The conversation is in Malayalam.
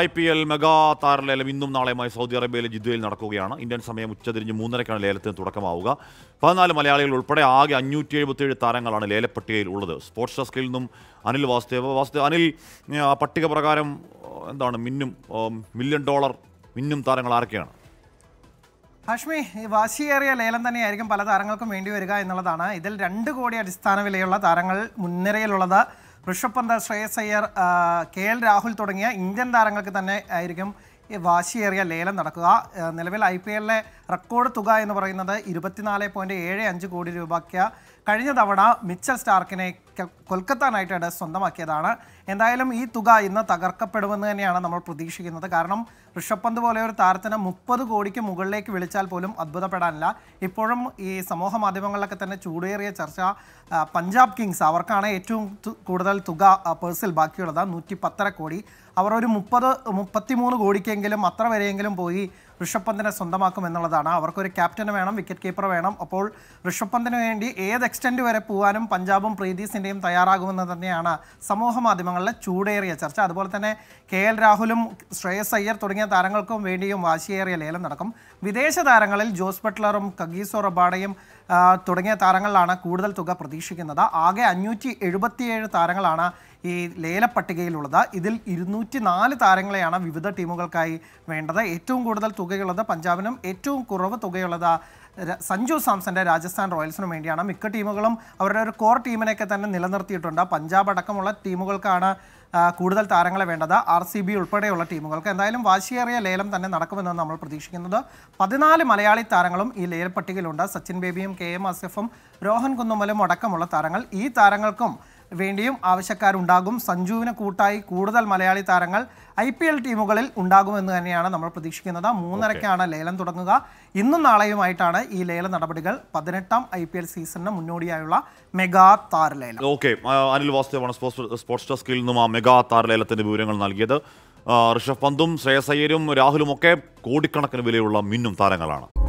ഐ പി എൽ മെഗാ താരലേലം ഇന്നും നാളെയുമായി സൗദി അറേബ്യയിലെ ജിദ്ദയിൽ നടക്കുകയാണ് ഇന്ത്യൻ സമയം ഉച്ചതിരിഞ്ഞ് മൂന്നരക്കാണ് ലേലത്തിന് തുടക്കമാവുക പതിനാല് മലയാളികൾ ഉൾപ്പെടെ ആകെ അഞ്ഞൂറ്റി എഴുപത്തിയേഴ് താരങ്ങളാണ് ലേലപ്പട്ടികയിൽ ഉള്ളത് സ്പോർട്സ് ഡെസ്കിൽ നിന്നും അനിൽ വാസുദേവ് വാസുദേവ് അനിൽ പട്ടിക പ്രകാരം എന്താണ് മിന്നും മില്യൺ ഡോളർ മിന്നും താരങ്ങൾ ആരൊക്കെയാണ് ഹാഷ്മി ഈ വാശിയേറിയ ലേലം തന്നെയായിരിക്കും പല താരങ്ങൾക്കും വേണ്ടി വരിക എന്നുള്ളതാണ് ഇതിൽ രണ്ട് കോടി അടിസ്ഥാന വിലയുള്ള താരങ്ങൾ മുൻനിരയിലുള്ളത് ഋഷഭ് പന്ത് ശ്രേയസ് അയ്യർ കെ എൽ രാഹുൽ തുടങ്ങിയ ഇന്ത്യൻ താരങ്ങൾക്ക് തന്നെ ആയിരിക്കും ഈ വാശിയേറിയ ലേലം നടക്കുക നിലവിൽ ഐ പി എല്ലിലെ റെക്കോർഡ് തുക എന്ന് പറയുന്നത് ഇരുപത്തിനാല് പോയിൻറ്റ് ഏഴ് അഞ്ച് കോടി രൂപയ്ക്ക് കഴിഞ്ഞ തവണ മിച്ചൽ സ്റ്റാർക്കിനെ കൊൽക്കത്ത നൈറ്റ് റൈഡേഴ്സ് സ്വന്തമാക്കിയതാണ് എന്തായാലും ഈ തുക ഇന്ന് തകർക്കപ്പെടുമെന്ന് തന്നെയാണ് നമ്മൾ പ്രതീക്ഷിക്കുന്നത് കാരണം ഋഷഭ് പന്ത് പോലെ ഒരു താരത്തിന് മുപ്പത് കോടിക്ക് മുകളിലേക്ക് വിളിച്ചാൽ പോലും അത്ഭുതപ്പെടാനില്ല ഇപ്പോഴും ഈ സമൂഹ മാധ്യമങ്ങളിലൊക്കെ തന്നെ ചൂടേറിയ ചർച്ച പഞ്ചാബ് കിങ്സ് അവർക്കാണ് ഏറ്റവും കൂടുതൽ തുക പേഴ്സിൽ ബാക്കിയുള്ളത് നൂറ്റി പത്തര കോടി അവർ ഒരു മുപ്പത് മുപ്പത്തിമൂന്ന് കോടിക്കെങ്കിലും അത്ര വരെയെങ്കിലും പോയി ഋഷഭ് പന്തിനെ സ്വന്തമാക്കും എന്നുള്ളതാണ് അവർക്കൊരു ക്യാപ്റ്റന് വേണം വിക്കറ്റ് കീപ്പർ വേണം അപ്പോൾ ഋഷഭ് പന്തിന് വേണ്ടി ഏത് എക്സ്റ്റൻഡ് വരെ പോകാനും പഞ്ചാബും പ്രീതീസിൻ്റെയും തയ്യാറാകുമെന്ന് തന്നെയാണ് സമൂഹ മാധ്യമങ്ങളിലെ ചൂടേറിയ ചർച്ച അതുപോലെ തന്നെ കെ എൽ രാഹുലും ശ്രേയസ് അയ്യർ തുടങ്ങിയ താരങ്ങൾക്കും വേണ്ടിയും വാശിയേറിയ ലേലം നടക്കും വിദേശ താരങ്ങളിൽ ജോസ് ബട്ട്ലറും കഗീസോ റബാഡയും തുടങ്ങിയ താരങ്ങളിലാണ് കൂടുതൽ തുക പ്രതീക്ഷിക്കുന്നത് ആകെ അഞ്ഞൂറ്റി എഴുപത്തിയേഴ് താരങ്ങളാണ് ഈ ലേലപ്പട്ടികയിലുള്ളത് ഇതിൽ ഇരുന്നൂറ്റി നാല് താരങ്ങളെയാണ് വിവിധ ടീമുകൾക്കായി വേണ്ടത് ഏറ്റവും കൂടുതൽ തുകയുള്ളത് പഞ്ചാബിനും ഏറ്റവും കുറവ് തുകയുള്ളത് സഞ്ജു സാംസന്റെ രാജസ്ഥാൻ റോയൽസിനു വേണ്ടിയാണ് മിക്ക ടീമുകളും അവരുടെ ഒരു കോർ ടീമിനെയൊക്കെ തന്നെ നിലനിർത്തിയിട്ടുണ്ട് പഞ്ചാബ് അടക്കമുള്ള ടീമുകൾക്കാണ് കൂടുതൽ താരങ്ങളെ വേണ്ടത് ആർ സി ബി ഉൾപ്പെടെയുള്ള ടീമുകൾക്ക് എന്തായാലും വാശിയേറിയ ലേലം തന്നെ നടക്കുമെന്നാണ് നമ്മൾ പ്രതീക്ഷിക്കുന്നത് പതിനാല് മലയാളി താരങ്ങളും ഈ ലേലപ്പട്ടികയിലുണ്ട് സച്ചിൻ ബേബിയും കെ എം അസഫും രോഹൻ കുന്നുമലും അടക്കമുള്ള താരങ്ങൾ ഈ താരങ്ങൾക്കും വേണ്ടിയും ആവശ്യക്കാരുണ്ടാകും സഞ്ജുവിന് കൂട്ടായി കൂടുതൽ മലയാളി താരങ്ങൾ ഐ പി എൽ ടീമുകളിൽ ഉണ്ടാകുമെന്ന് തന്നെയാണ് നമ്മൾ പ്രതീക്ഷിക്കുന്നത് മൂന്നരയ്ക്കാണ് ലേലം തുടങ്ങുക ഇന്നും നാളെയുമായിട്ടാണ് ഈ ലേല നടപടികൾ പതിനെട്ടാം ഐ പി എൽ സീസണിന് മുന്നോടിയായുള്ള മെഗാ താര ലേലം ഓക്കെ അനിൽ വാസുദേവാണ് സ്പോർട്സ് സ്പോർട്സ് ഡെസ്കിൽ നിന്നും ആ മെഗാ താര ലേലത്തിന്റെ വിവരങ്ങൾ നൽകിയത് ഋഷഭ് പന്തും ശ്രേയസ് അയ്യരും രാഹുലും ഒക്കെ കോടിക്കണക്കിന് വിലയുള്ള മിന്നും താരങ്ങളാണ്